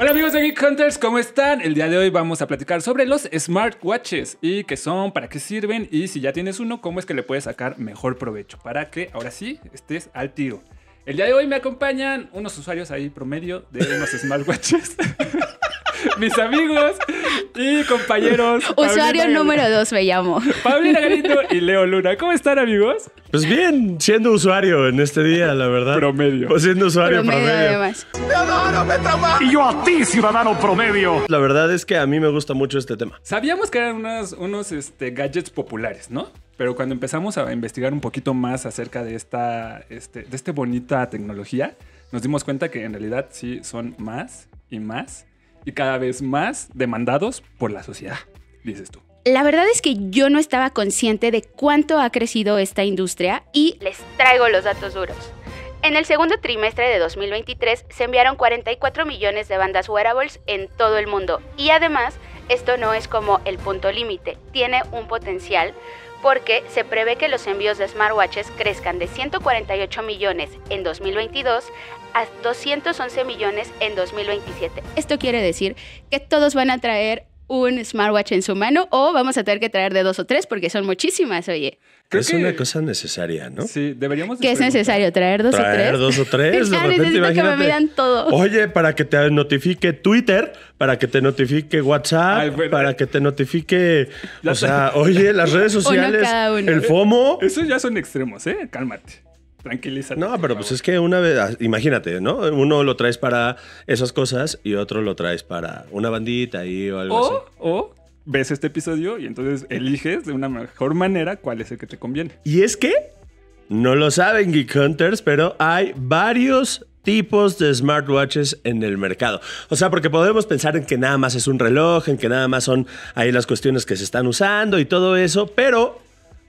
Hola amigos de Geek Hunters, ¿cómo están? El día de hoy vamos a platicar sobre los smartwatches y qué son, para qué sirven y si ya tienes uno, cómo es que le puedes sacar mejor provecho para que ahora sí estés al tiro. El día de hoy me acompañan unos usuarios ahí promedio de unos smartwatches. mis amigos y compañeros. Usuario número dos me llamo. Paulina y Leo Luna. ¿Cómo están, amigos? Pues bien, siendo usuario en este día, la verdad. Promedio. O pues siendo usuario promedio. Y yo a ti, ciudadano promedio. La verdad es que a mí me gusta mucho este tema. Sabíamos que eran unos este, gadgets populares, ¿no? Pero cuando empezamos a investigar un poquito más acerca de esta, este, de esta bonita tecnología, nos dimos cuenta que en realidad sí son más y más y cada vez más demandados por la sociedad, dices tú. La verdad es que yo no estaba consciente de cuánto ha crecido esta industria y les traigo los datos duros. En el segundo trimestre de 2023 se enviaron 44 millones de bandas wearables en todo el mundo y además esto no es como el punto límite, tiene un potencial porque se prevé que los envíos de smartwatches crezcan de 148 millones en 2022 a 211 millones en 2027. Esto quiere decir que todos van a traer un smartwatch en su mano o vamos a tener que traer de dos o tres porque son muchísimas, oye. es una cosa necesaria, ¿no? Sí, deberíamos. Que es necesario traer dos o tres. Traer dos o tres. De que me vean todo. Oye, para que te notifique Twitter, para que te notifique WhatsApp, para que te notifique. o sea, oye, las redes sociales, el FOMO. Esos ya son extremos, ¿eh? Cálmate tranquilízate. No, pero pues es que una vez, ah, imagínate, ¿no? Uno lo traes para esas cosas y otro lo traes para una bandita ahí o algo así. O ves este episodio y entonces eliges de una mejor manera cuál es el que te conviene. Y es que, no lo saben Geek Hunters, pero hay varios tipos de smartwatches en el mercado. O sea, porque podemos pensar en que nada más es un reloj, en que nada más son ahí las cuestiones que se están usando y todo eso, pero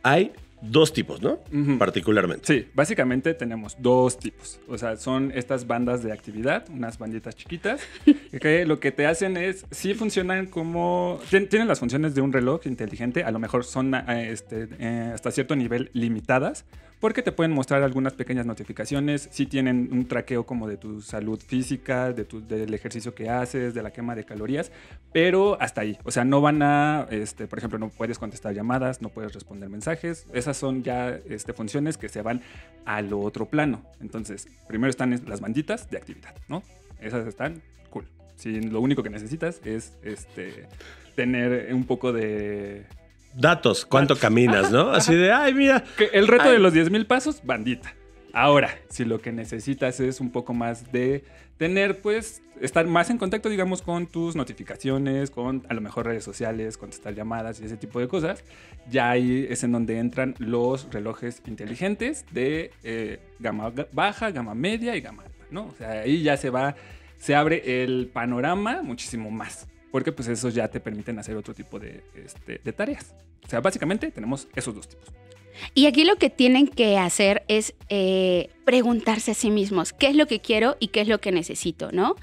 hay dos tipos, ¿no? Particularmente. Sí, básicamente tenemos dos tipos. O sea, son estas bandas de actividad, unas banditas chiquitas, que lo que te hacen es, sí funcionan como, tienen las funciones de un reloj inteligente, a lo mejor son eh, este, eh, hasta cierto nivel limitadas porque te pueden mostrar algunas pequeñas notificaciones, si tienen un traqueo como de tu salud física, de del ejercicio que haces, de la quema de calorías, pero hasta ahí. O sea, no van a, este, por ejemplo, no puedes contestar llamadas, no puedes responder mensajes. Esas son ya este, funciones que se van al otro plano. Entonces, primero están las banditas de actividad, ¿no? Esas están cool. Si lo único que necesitas es este, tener un poco de datos, cuánto caminas, ¿no? Así de, ay, mira. El reto de los 10 mil pasos, bandita. Ahora, si lo que necesitas es un poco más de tener, pues, estar más en contacto, digamos, con tus notificaciones, con a lo mejor redes sociales, contestar llamadas y ese tipo de cosas, ya ahí es en donde entran los relojes inteligentes de eh, gama baja, gama media y gama alta, ¿no? O sea, ahí ya se va, se abre el panorama muchísimo más porque pues esos ya te permiten hacer otro tipo este, de, tareas. O sea, básicamente tenemos esos dos tipos. Y aquí lo que tienen que hacer es eh, preguntarse a sí mismos qué es lo que quiero y qué es lo que necesito, ¿no?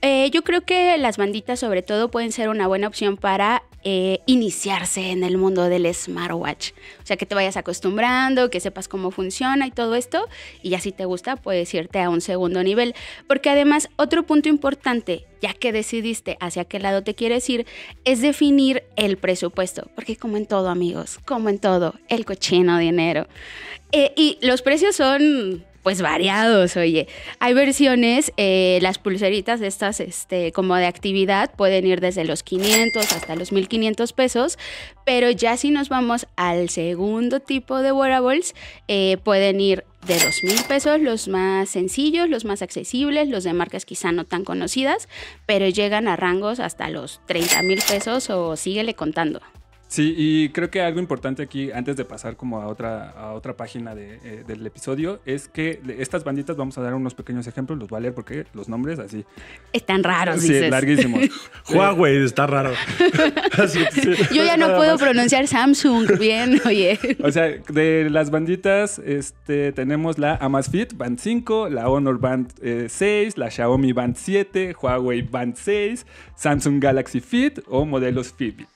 Eh, yo creo que las banditas sobre todo pueden ser una buena opción para eh, iniciarse en el mundo del smartwatch. O sea, que te vayas acostumbrando, que sepas cómo funciona y todo esto. Y ya si te gusta, puedes irte a un segundo nivel. Porque además, otro punto importante, ya que decidiste hacia qué lado te quieres ir, es definir el presupuesto. Porque como en todo, amigos, como en todo, el cochino dinero. Eh, y los precios son pues variados, oye. Hay versiones, eh, las pulseritas estas, este, como de actividad, pueden ir desde los 500 hasta los 1500 pesos, pero ya si nos vamos al segundo tipo de wearables, eh, pueden ir de $2,000 pesos, los más sencillos, los más accesibles, los de marcas quizá no tan conocidas, pero llegan a rangos hasta los 30 mil pesos o síguele contando. Sí, y creo que algo importante aquí, antes de pasar como a otra, a otra página de, eh, del episodio, es que estas banditas, vamos a dar unos pequeños ejemplos, los voy a leer porque los nombres así... Están raros, Sí, larguísimos. Huawei está raro. Yo ya no puedo pronunciar Samsung bien, oye. O sea, de las banditas este, tenemos la Amazfit Band 5, la Honor Band 6, eh, la Xiaomi Band 7, Huawei Band 6, Samsung Galaxy Fit o modelos Fitbit.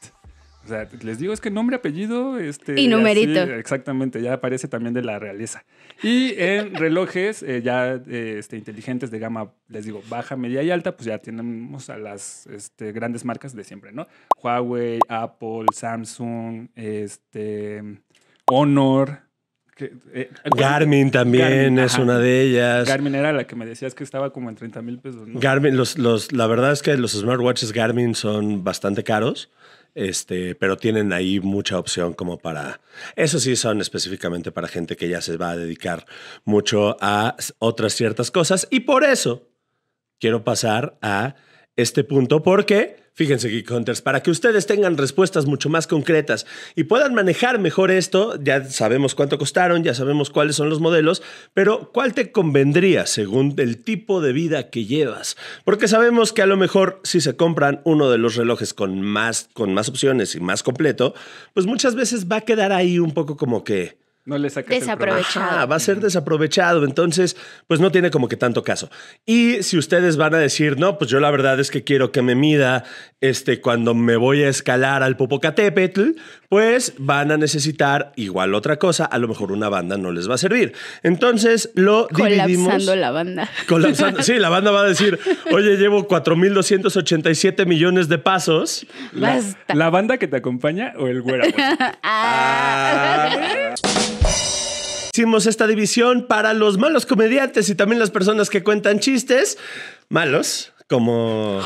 O sea, les digo, es que nombre, apellido, este... Y numerito. exactamente, ya aparece también de la realeza. Y en relojes eh, ya eh, este, inteligentes de gama, les digo, baja, media y alta, pues ya tenemos a las este, grandes marcas de siempre, ¿no? Huawei, Apple, Samsung, este, Honor. Eh, Garmin también es una de ellas. Garmin era la que me decías que estaba como en 30 mil pesos. Garmin, la verdad es que los smartwatches Garmin son bastante caros. Este, pero tienen ahí mucha opción como para. Eso sí, son específicamente para gente que ya se va a dedicar mucho a otras ciertas cosas. Y por eso quiero pasar a este punto porque, fíjense Geek Hunters, para que ustedes tengan respuestas mucho más concretas y puedan manejar mejor esto, ya sabemos cuánto costaron, ya sabemos cuáles son los modelos, pero ¿cuál te convendría según el tipo de vida que llevas? Porque sabemos que a lo mejor si se compran uno de los relojes con más, con más opciones y más completo, pues muchas veces va a quedar ahí un poco como que no les sacas desaprovechado. va a ser desaprovechado, entonces pues no tiene como que tanto caso. Y si ustedes van a decir, "No, pues yo la verdad es que quiero que me mida este cuando me voy a escalar al Popocatépetl", pues van a necesitar igual otra cosa, a lo mejor una banda no les va a servir. Entonces lo colapsando la banda. Colapsando, sí, la banda va a decir, "Oye, llevo 4287 millones de pasos." La, banda que te acompaña o el güero. Ah. Ah. Hicimos esta división para los malos comediantes y también las personas que cuentan chistes malos, como.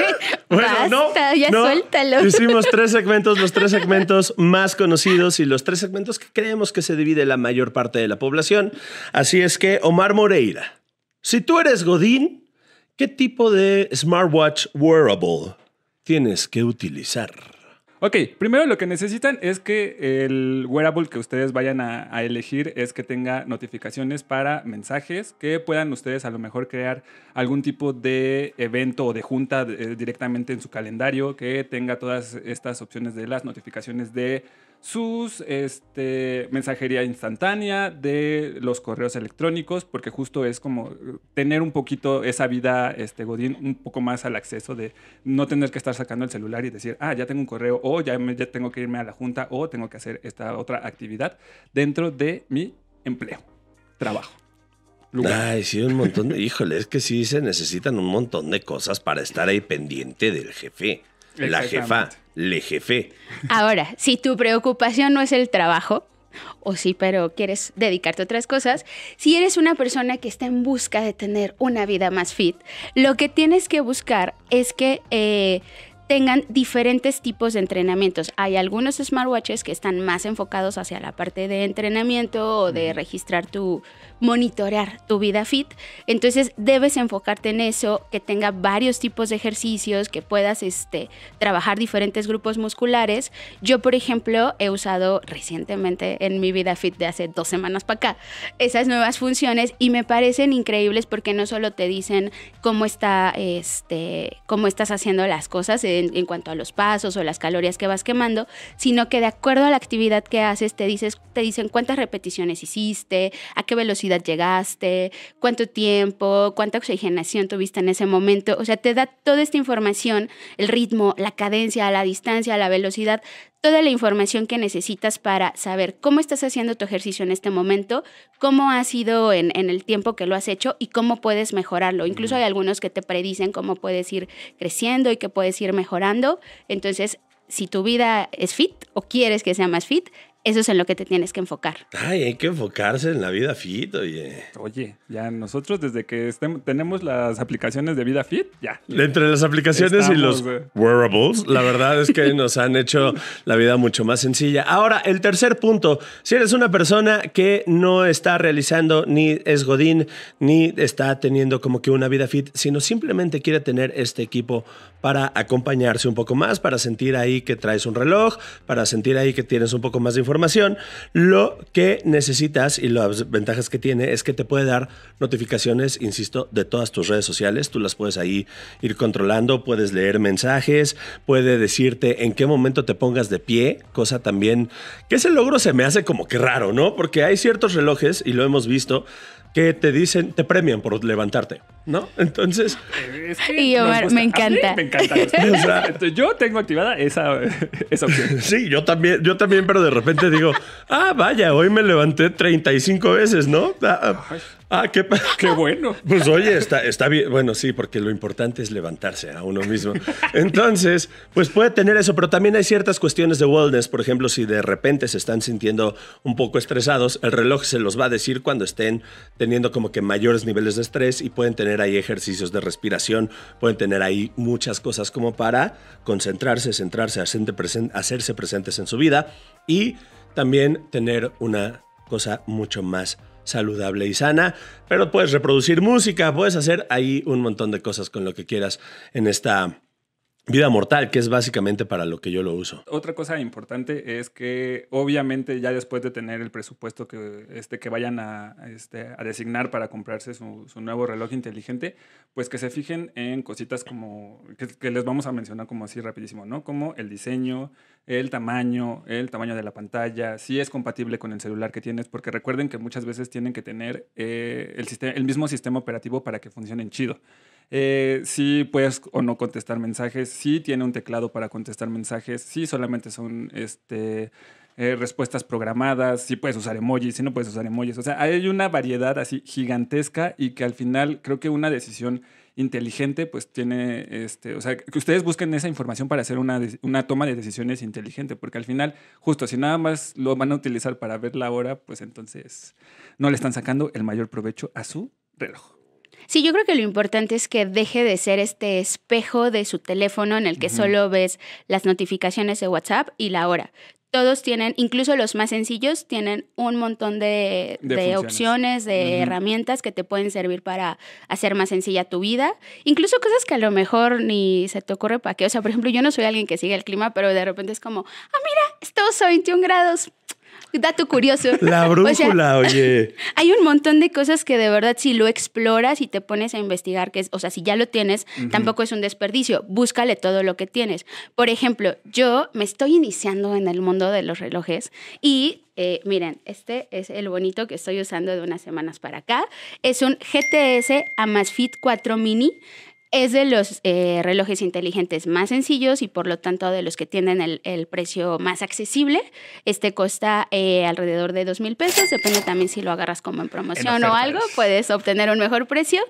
bueno, no, ya suéltalo. Hicimos tres segmentos, los tres segmentos más conocidos y los tres segmentos que creemos que se divide la mayor parte de la población. Así es que, Omar Moreira, si tú eres Godín, ¿qué tipo de smartwatch wearable tienes que utilizar? Ok, primero lo que necesitan es que el wearable que ustedes vayan a, elegir es que tenga notificaciones para mensajes, que puedan ustedes a lo mejor crear algún tipo de evento o de junta eh, directamente en su calendario, que tenga todas estas opciones de las notificaciones de sus este, mensajería instantánea, de los correos electrónicos, porque justo es como eh, tener un poquito esa vida, este, Godín, un poco más al acceso de no tener que estar sacando el celular y decir, ah, ya tengo un correo, o ya, ya tengo que irme a la junta, o tengo que hacer esta otra actividad dentro de mi empleo, trabajo. Ay, sí, un montón híjole, es que sí se necesitan un montón de cosas para estar ahí pendiente del jefe, la jefa le jefe. Ahora, si tu preocupación no es el trabajo, o sí, pero quieres dedicarte a otras cosas, si eres una persona que está en busca de tener una vida más fit, lo que tienes que buscar es que eh, tengan diferentes tipos de entrenamientos. Hay algunos smartwatches que están más enfocados hacia la parte de entrenamiento o de registrar tu, monitorear tu vida fit. Entonces debes enfocarte en eso, que tenga varios tipos de ejercicios, que puedas este, trabajar diferentes grupos musculares. Yo, por ejemplo, he usado recientemente en mi vida fit de hace dos semanas para acá esas nuevas funciones y me parecen increíbles porque no solo te dicen cómo, está, este, cómo estás haciendo las cosas, en, cuanto a los pasos o las calorías que vas quemando, sino que de acuerdo a la actividad que haces, te, dices, te dicen cuántas repeticiones hiciste, a qué velocidad llegaste, cuánto tiempo, cuánta oxigenación tuviste en ese momento. O sea, te da toda esta información, el ritmo, la cadencia, la distancia, la velocidad, toda la información que necesitas para saber cómo estás haciendo tu ejercicio en este momento, cómo ha sido en, en, el tiempo que lo has hecho y cómo puedes mejorarlo. Incluso hay algunos que te predicen cómo puedes ir creciendo y que puedes ir mejorando mejorando. Entonces, si tu vida es fit o quieres que sea más fit, eso es en lo que te tienes que enfocar. Ay, hay que enfocarse en la vida fit, oye. Oye, ya nosotros desde que tenemos las aplicaciones de vida fit, ya. Entre las aplicaciones y los wearables, la verdad es que nos han hecho la vida mucho más sencilla. Ahora, el tercer punto, si eres una persona que no está realizando ni es godín, ni está teniendo como que una vida fit, sino simplemente quiere tener este equipo para acompañarse un poco más, para sentir ahí que traes un reloj, para sentir ahí que tienes un poco más de información, lo que necesitas y las ventajas que tiene es que te puede dar notificaciones, insisto, de todas tus redes sociales. Tú las puedes ahí ir controlando, puedes leer mensajes, puede decirte en qué momento te pongas de pie, cosa también que ese logro se me hace como que raro, ¿no? Porque hay ciertos relojes, y lo hemos visto, que te dicen, te premian por levantarte, ¿no? Entonces. me encanta. me encanta. yo tengo activada esa, esa opción. Sí, yo también, yo también, pero de repente digo, ah, vaya, hoy me levanté 35 veces, ¿no? Ah, ah. Ah, qué, bueno. Pues oye, está, está bien. Bueno, sí, porque lo importante es levantarse a uno mismo. Entonces, pues puede tener eso, pero también hay ciertas cuestiones de wellness. Por ejemplo, si de repente se están sintiendo un poco estresados, el reloj se los va a decir cuando estén teniendo como que mayores niveles de estrés y pueden tener ahí ejercicios de respiración, pueden tener ahí muchas cosas como para concentrarse, centrarse, hacerse presentes en su vida y también tener una cosa mucho más saludable y sana, pero puedes reproducir música, puedes hacer ahí un montón de cosas con lo que quieras en esta Vida mortal, que es básicamente para lo que yo lo uso. Otra cosa importante es que obviamente ya después de tener el presupuesto que, este, que vayan a, este, designar para comprarse su, nuevo reloj inteligente, pues que se fijen en cositas como, que, les vamos a mencionar como así rapidísimo, ¿no? Como el diseño, el tamaño, el tamaño de la pantalla, si es compatible con el celular que tienes, porque recuerden que muchas veces tienen que tener eh, el, el mismo sistema operativo para que funcionen chido. Eh, si puedes o no contestar mensajes, si tiene un teclado para contestar mensajes, si solamente son este, eh, respuestas programadas, si puedes usar emojis, si no puedes usar emojis. O sea, hay una variedad así gigantesca y que al final creo que una decisión inteligente, pues tiene, este, o sea, que ustedes busquen esa información para hacer una, una, toma de decisiones inteligente, porque al final, justo si nada más lo van a utilizar para ver la hora, pues entonces no le están sacando el mayor provecho a su reloj. Sí, yo creo que lo importante es que deje de ser este espejo de su teléfono en el que solo ves las notificaciones de WhatsApp y la hora. Todos tienen, incluso los más sencillos, tienen un montón de, opciones, de herramientas que te pueden servir para hacer más sencilla tu vida. Incluso cosas que a lo mejor ni se te ocurre para qué. O sea, por ejemplo, yo no soy alguien que sigue el clima, pero de repente es como, ah, mira, estamos a 21 grados, dato curioso. La brújula, oye. Hay un montón de cosas que de verdad si lo exploras y te pones a investigar, que es, o sea, si ya lo tienes, tampoco es un desperdicio. Búscale todo lo que tienes. Por ejemplo, yo me estoy iniciando en el mundo de los relojes y eh, miren, este es el bonito que estoy usando de unas semanas para acá. Es un GTS Amazfit 4 Mini es de los eh, relojes inteligentes más sencillos y por lo tanto de los que tienen el, precio más accesible. Este cuesta eh, alrededor de dos mil pesos, depende también si lo agarras como en promoción o algo, puedes obtener un mejor precio.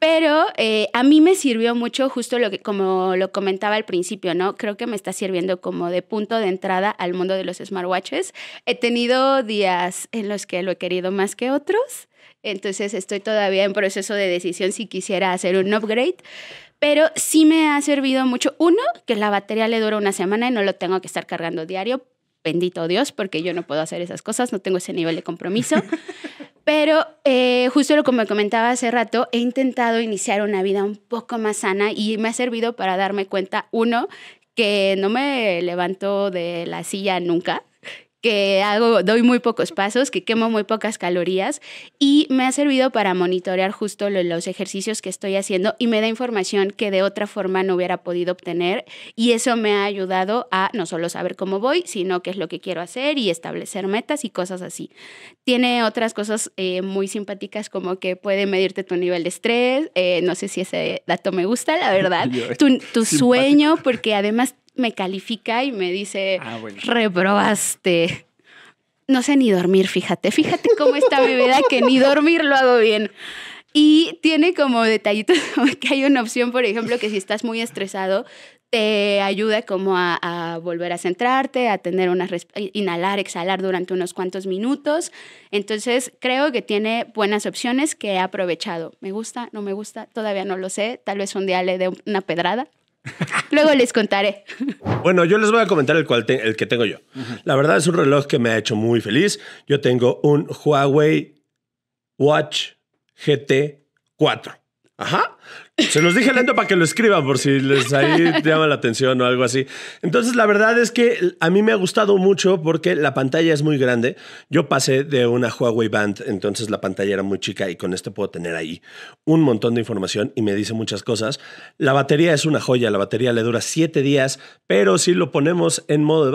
Pero eh, a mí me sirvió mucho justo lo que, como lo comentaba al principio, ¿no? Creo que me está sirviendo como de punto de entrada al mundo de los smartwatches. He tenido días en los que lo he querido más que otros, entonces estoy todavía en proceso de decisión si quisiera hacer un upgrade, pero sí me ha servido mucho. Uno, que la batería le dura una semana y no lo tengo que estar cargando diario. Bendito Dios, porque yo no puedo hacer esas cosas, no tengo ese nivel de compromiso. Pero eh, justo lo que me comentaba hace rato, he intentado iniciar una vida un poco más sana y me ha servido para darme cuenta, uno, que no me levanto de la silla nunca, que hago, doy muy pocos pasos, que quemo muy pocas calorías y me ha servido para monitorear justo los ejercicios que estoy haciendo y me da información que de otra forma no hubiera podido obtener y eso me ha ayudado a no solo saber cómo voy, sino qué es lo que quiero hacer y establecer metas y cosas así. Tiene otras cosas eh, muy simpáticas como que puede medirte tu nivel de estrés, eh, no sé si ese dato me gusta, la verdad, eh, tu sueño, porque además me califica y me dice, ah, reprobaste. No sé ni dormir, fíjate, fíjate cómo está bebida que ni dormir lo hago bien. Y tiene como detallitos que hay una opción, por ejemplo, que si estás muy estresado, te ayuda como a, volver a centrarte, a tener una, inhalar, exhalar durante unos cuantos minutos. Entonces, creo que tiene buenas opciones que he aprovechado. Me gusta, no me gusta, todavía no lo sé. Tal vez un día le dé una pedrada. Luego les contaré. Bueno, yo les voy a comentar el, cual el que tengo yo. La verdad es un reloj que me ha hecho muy feliz. Yo tengo un Huawei Watch GT 4. Ajá. Se los dije lento para que lo escriban por si les ahí llama la atención o algo así. Entonces, la verdad es que a mí me ha gustado mucho porque la pantalla es muy grande. Yo pasé de una Huawei Band, entonces la pantalla era muy chica y con este puedo tener ahí un montón de información y me dice muchas cosas. La batería es una joya, la batería le dura siete días, pero si lo ponemos en modo de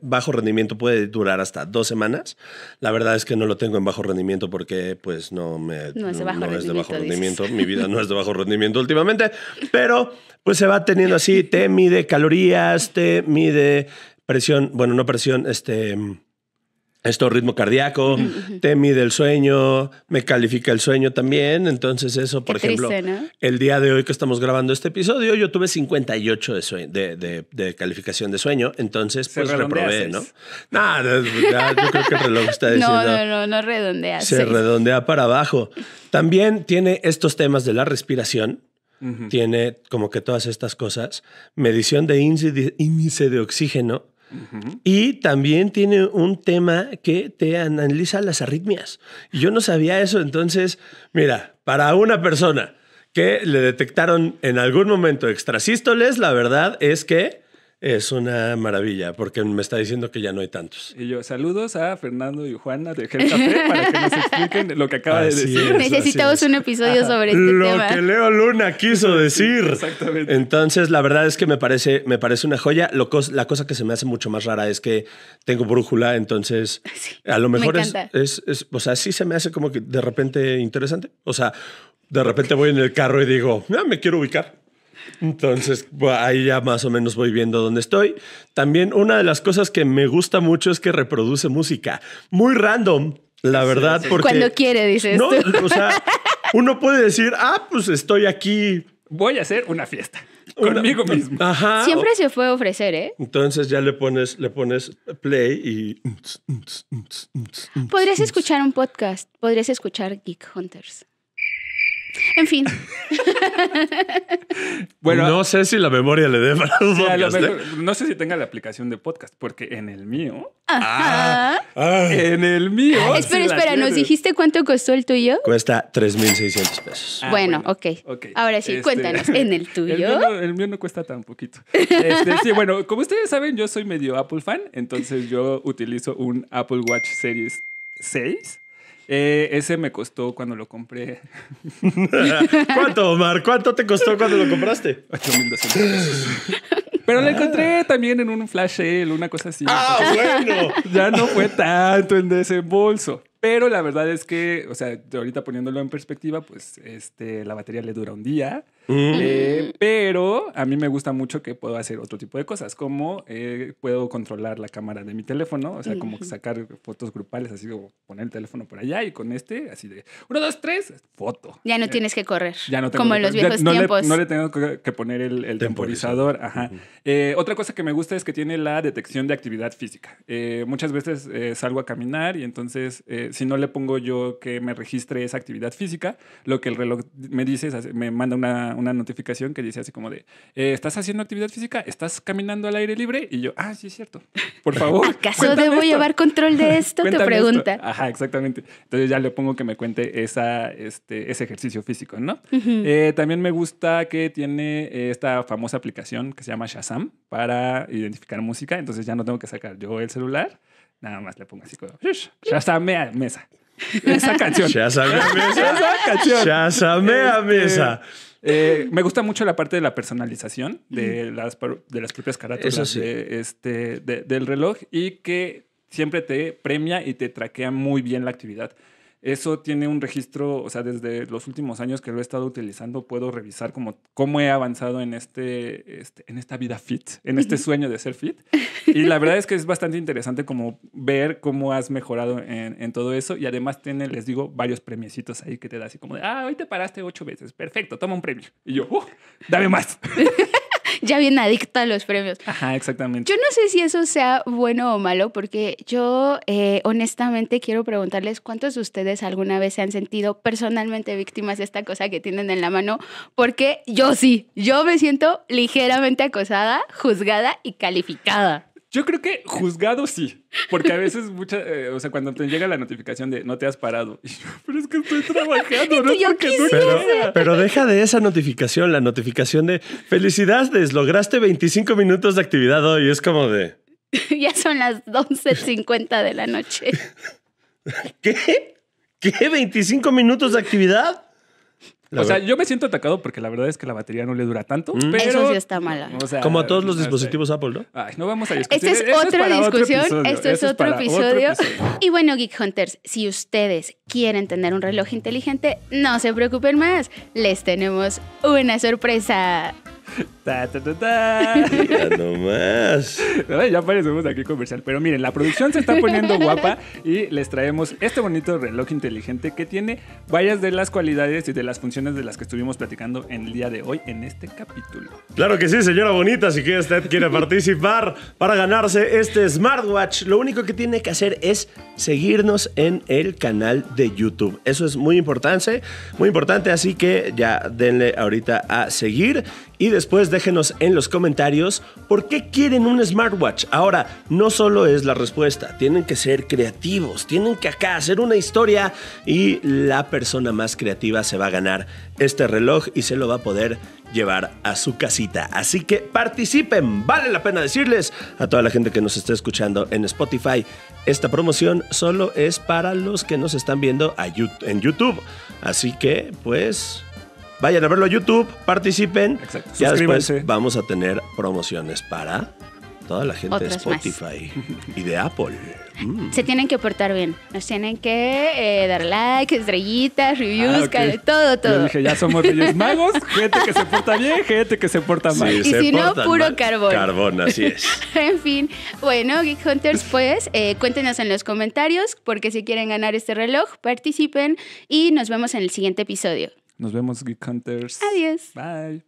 bajo, rendimiento puede durar hasta dos semanas. La verdad es que no lo tengo en bajo rendimiento porque pues no me no es de bajo, rendimiento, Mi vida no es de bajo rendimiento últimamente, pero pues se va teniendo así, te mide calorías, te mide presión, bueno, no presión, este esto ritmo cardíaco, te del el sueño, me califica el sueño también. Entonces eso, por ejemplo, el día de hoy que estamos grabando este episodio, yo tuve 58 de, calificación de sueño, entonces pues reprobé, ¿eh? ¿no? Nada, yo creo que el reloj está diciendo... No, no, no, no redondea. Se redondea para abajo. También tiene estos temas de la respiración. Tiene como que todas estas cosas, medición de, índice de oxígeno, y también tiene un tema que te analiza las arritmias. yo no sabía eso, entonces, mira, para una persona que le detectaron en algún momento extrasístoles, la verdad es que es una maravilla, porque me está diciendo que ya no hay tantos. Y yo, saludos a Fernando y Juana de Gel Café para que nos expliquen lo que acaba de decir. Necesitamos un episodio sobre este lo que Leo Luna quiso decir. Exactamente. Entonces, la verdad es que me parece, me parece una joya. la cosa que se me hace mucho más rara es que tengo brújula, entonces a lo mejor es, es, o sea, sí se me hace como que de repente interesante. O sea, de repente voy en el carro y digo, ah, me quiero ubicar. Entonces, ahí ya más o menos voy viendo dónde estoy. También una de las cosas que me gusta mucho es que reproduce música. Muy random, la verdad, Cuando quiere, dices No, o sea, uno puede decir, ah, pues estoy aquí. Voy a hacer una fiesta conmigo mismo. Ajá. Siempre se fue a ofrecer, ¿eh? Entonces ya le pones, le pones play y. Podrías escuchar un podcast, podrías escuchar Geek Hunters. En fin. bueno, no sé si la memoria le dé para un ¿eh? No sé si tenga la aplicación de podcast, porque en el mío. Ah, en el mío. espera, espera, ¿nos dijiste cuánto costó el tuyo? Cuesta 3,600 pesos. Ah, bueno, ok. Ahora sí, este, cuéntanos, ¿en el tuyo? El mío, no, cuesta tan poquito. Este, bueno, como ustedes saben, yo soy medio Apple fan, entonces yo utilizo un Apple Watch Series 6 eh, ese me costó cuando lo compré. ¿Cuánto, Omar? ¿Cuánto te costó cuando lo compraste? 8,200 Pero lo encontré también en un flash sale, una cosa así. ¡Ah, bueno! Ya no fue tanto en ese bolso Pero la verdad es que, o sea, ahorita poniéndolo en perspectiva, pues este, la batería le dura un día. Mm. Eh, a mí me gusta mucho que puedo hacer otro tipo de cosas, como eh, puedo controlar la cámara de mi teléfono, o sea, como sacar fotos grupales, así como poner el teléfono por allá y con este, así de uno, dos, tres, foto. Ya no tienes que correr. Ya no tengo Como en los viejos tiempos. No le, tengo que poner el, temporizador. Eh, otra cosa que me gusta es que tiene la detección de actividad física. Eh, muchas veces salgo a caminar y entonces, si no le pongo yo que me registre esa actividad física, lo que el reloj me dice, es, me manda una notificación que dice así como de eh, ¿estás haciendo actividad física? ¿Estás caminando al aire libre? Y yo, ah, sí, es cierto. Por favor. ¿Acaso debo llevar control de esto? te pregunta. Ajá, exactamente. Entonces ya le pongo que me cuente esa, este, ese ejercicio físico, ¿no? Eh, también me gusta que tiene eh, esta famosa aplicación que se llama Shazam para identificar música. Entonces ya no tengo que sacar yo el celular. Nada más le pongo así como, Shazam, mesa. Esa canción. Esa canción. Este, eh, me gusta mucho la parte de la personalización de, mm. las, de las propias carátulas este, del reloj y que siempre te premia y te traquea muy bien la actividad. Eso tiene un registro, o sea, desde los últimos años que lo he estado utilizando, puedo revisar como cómo he avanzado en, este, este en esta vida fit, en este sueño de ser fit. Y la verdad es que es bastante interesante como ver cómo has mejorado en, todo eso. Y además tiene, les digo, varios premiecitos ahí que te da así como de, ah, hoy te paraste ocho veces, perfecto, toma un premio. Y yo, uh, dame más. ya bien adicta a los premios. Ajá, exactamente. Yo no sé si eso sea bueno o malo, porque yo eh, honestamente quiero preguntarles cuántos de ustedes alguna vez se han sentido personalmente víctimas de esta cosa que tienen en la mano, porque yo sí, yo me siento ligeramente acosada, juzgada y calificada. Yo creo que juzgado sí, porque a veces mucha, eh, o sea, cuando te llega la notificación de no te has parado, pero es que estoy trabajando, no es porque pero, deja de esa notificación, la notificación de felicidades, lograste 25 minutos de actividad hoy, es como de... ya son las 12.50 de la noche. ¿Qué? ¿Qué? ¿25 minutos de actividad? o sea, yo me siento atacado porque la verdad es que la batería no le dura tanto. Mm. Pero, Eso sí está mala. Como a todos los dispositivos Apple, ¿no? no vamos a discutir. Esta es otra discusión. Esto es, otro, episodio. otro, episodio. Y bueno, Geek Hunters, si ustedes quieren tener un reloj inteligente, no se preocupen más. Les tenemos una sorpresa. Ta, ta, ta, Mira ya parecemos aquí comercial. Pero miren, la producción se está poniendo guapa y les traemos este bonito reloj inteligente que tiene varias de las cualidades y de las funciones de las que estuvimos platicando en el día de hoy en este capítulo. Claro que sí, señora bonita. Si usted quiere participar para ganarse este smartwatch, lo único que tiene que hacer es seguirnos en el canal de YouTube. Eso es muy importante, muy importante. Así que ya denle ahorita a seguir y después déjenos en los comentarios por qué quieren un smartwatch. Ahora, no solo es la respuesta, tienen que ser creativos, tienen que acá hacer una historia y la persona más creativa se va a ganar este reloj y se lo va a poder llevar a su casita. Así que participen, vale la pena decirles a toda la gente que nos está escuchando en Spotify, esta promoción solo es para los que nos están viendo en YouTube. Así que, pues Vayan a verlo a YouTube, participen. Y después vamos a tener promociones para toda la gente de Spotify y de Apple. Mm. Se tienen que portar bien. Nos tienen que eh, dar like, estrellitas, reviews, todo, ah, todo. Yo dije, ya somos ellos magos. Gente que se porta bien, gente que se porta mal. y si no, puro carbón. Carbón, así es. en fin. Bueno, Geek Hunters, pues eh, cuéntenos en los comentarios porque si quieren ganar este reloj, participen y nos vemos en el siguiente episodio. Nos vemos, Geek Hunters. Adiós. Bye.